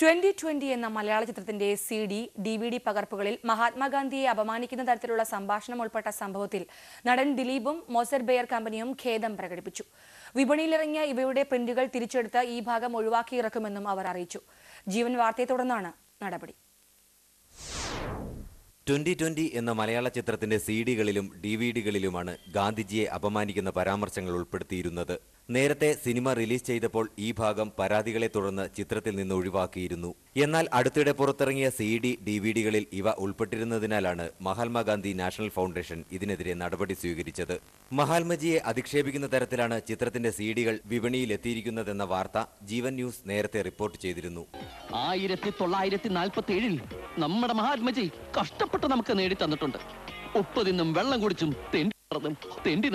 twenty twenty എന്ന മലയാള ചിത്രത്തിന്റെ C D D V D പകർപ്പുകളിൽ മഹാത്മാഗാന്ധിയെ അപമാനിക്കുന്ന തരത്തിലുള്ള സംഭാഷണം ഉൾപ്പെട്ട സംഭവത്തിൽ നടൻ ദിലീപും മോസർ ബെയർ കമ്പനിയും ഖേദം പ്രകടിപ്പിച്ചു വിപണിയിലിറങ്ങിയ ഇവയുടെ പ്രിന്റുകൾ തിരിച്ചെടുത്ത് ഈ ഭാഗം ഒഴിവാക്കി ഇറക്കുമെന്നും അവർ അറിയിച്ചു ജീവൻ വാർത്തയെ തുടർന്നാണ് നടപടി ട്വന്റി ട്വന്റി എന്ന മലയാള ചിത്രത്തിന്റെ സി ഡികളിലും ഡി വി ഡികളിലുമാണ് ഗാന്ധിജിയെ അപമാനിക്കുന്ന പരാമർശങ്ങൾ ഉൾപ്പെടുത്തിയിരുന്നത് നേരത്തെ സിനിമ റിലീസ് ചെയ്തപ്പോൾ ഈ ഭാഗം പരാതികളെ തുടർന്ന് ചിത്രത്തിൽ നിന്ന് ഒഴിവാക്കിയിരുന്നു എന്നാൽ അടുത്തിടെ പുറത്തിറങ്ങിയ സി ഡി ഡിവിഡികളിൽ ഇവ ഉൾപ്പെട്ടിരുന്നതിനാലാണ് മഹാത്മാഗാന്ധി നാഷണൽ ഫൗണ്ടേഷൻ ഇതിനെതിരെ നടപടി സ്വീകരിച്ചത് മഹാത്മജിയെ അധിക്ഷേപിക്കുന്ന തരത്തിലാണ് ചിത്രത്തിന്റെ സി ഡികൾ വിപണിയിലെത്തിയിരിക്കുന്നതെന്ന വാർത്ത ജീവൻ ന്യൂസ് നേരത്തെ റിപ്പോർട്ട് ചെയ്തിരുന്നു ആയിരത്തി തൊള്ളായിരത്തി നാൽപ്പത്തി ഏഴിൽ നമ്മുടെ മഹാത്മജി കഷ്ടപ്പെട്ട് നമുക്ക് നേടി തന്നിട്ടുണ്ട് ഉപ്പതിന്നും വെള്ളം കുടിച്ചും തെണ്ടി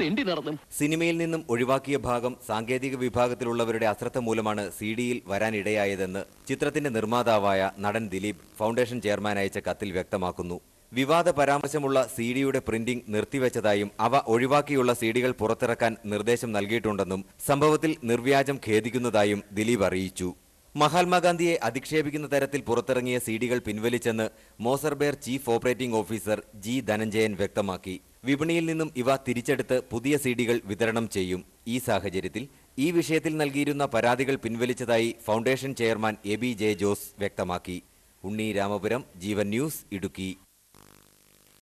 തെണ്ടി സിനിമയിൽ നിന്നും ഒഴിവാക്കിയ ഭാഗം സാങ്കേതിക വിഭാഗത്തിലുള്ളവരുടെ അശ്രദ്ധ മൂലമാണ് സി ഡിയിൽ വരാനിടയായതെന്ന് ചിത്രത്തിന്റെ നിർമ്മാതാവായ നടൻ ദിലീപ് ഫൗണ്ടേഷൻ ചെയർമാൻ അയച്ച കത്തിൽ വ്യക്തമാക്കുന്നു വിവാദ പരാമർശമുള്ള സി ഡിയുടെ പ്രിന്റിംഗ് നിർത്തിവെച്ചതായും അവ ഒഴിവാക്കിയുള്ള സി ഡികൾ പുറത്തിറക്കാൻ നിർദ്ദേശം നൽകിയിട്ടുണ്ടെന്നും സംഭവത്തിൽ നിർവ്യാജം ഖേദിക്കുന്നതായും ദിലീപ് അറിയിച്ചു മഹാത്മാഗാന്ധിയെ അധിക്ഷേപിക്കുന്ന തരത്തിൽ പുറത്തിറങ്ങിയ സി ഡികൾ പിൻവലിച്ചെന്ന് Moser Baer chief operating officer G Dhananjayan വ്യക്തമാക്കി വിപണിയിൽ നിന്നും ഇവ തിരിച്ചെടുത്ത് പുതിയ സീഡികൾ വിതരണം ചെയ്യും ഈ സാഹചര്യത്തിൽ ഈ വിഷയത്തിൽ നൽകിയിരുന്ന പരാതികൾ പിൻവലിച്ചതായി foundation chairman A B J Jose വ്യക്തമാക്കി ഉണ്ണി രാമപുരം ജീവൻ ന്യൂസ് ഇടുക്കി